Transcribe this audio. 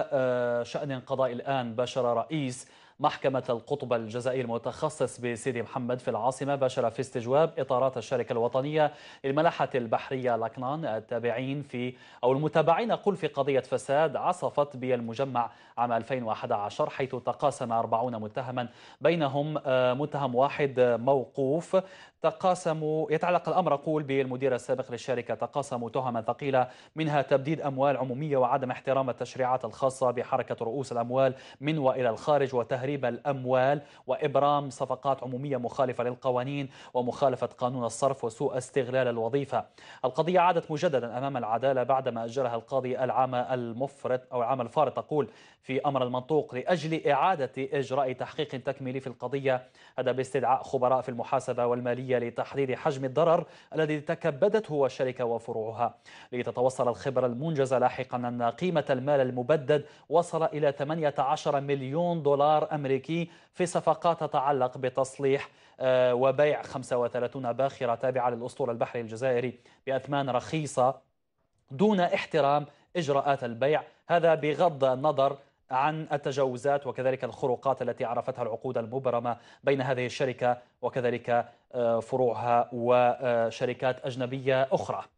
آه، شأن قضاء الآن باشر رئيس محكمة القطب الجزائري المتخصص بسيدي محمد في العاصمة باشر في استجواب إطارات الشركة الوطنية للملاحة البحرية لكنان التابعين في أو المتابعين قل في قضية فساد عصفت بالمجمع عام 2011 حيث تقاسم 40 متهما بينهم آه، متهم واحد موقوف تقاسموا يتعلق الأمر أقول بالمدير السابق للشركة تقاسموا تهما ثقيلة منها تبديد أموال عمومية وعدم احترام التشريعات الخاصة بحركة رؤوس الأموال من وإلى الخارج وتهريب الأموال وإبرام صفقات عمومية مخالفة للقوانين ومخالفة قانون الصرف وسوء استغلال الوظيفة القضية عادت مجددا أمام العدالة بعدما اجرها القاضي العام المفرط أو العام الفارط تقول في أمر المنطوق لأجل إعادة إجراء تحقيق تكميلي في القضية هذا باستدعاء خبراء في المحاسبة والمالية لتحديد حجم الضرر الذي تكبدته الشركة وفروعها لتتوصل الخبرة المنجزة لاحقا أن قيمة المال المبدد وصل إلى 18 مليون دولار أمريكي في صفقات تتعلق بتصليح آه، وبيع 35 باخرة تابعة للأسطول البحري الجزائري بأثمان رخيصة دون احترام إجراءات البيع هذا بغض النظر عن التجاوزات وكذلك الخروقات التي عرفتها العقود المبرمة بين هذه الشركة وكذلك آه، فروعها وشركات أجنبية أخرى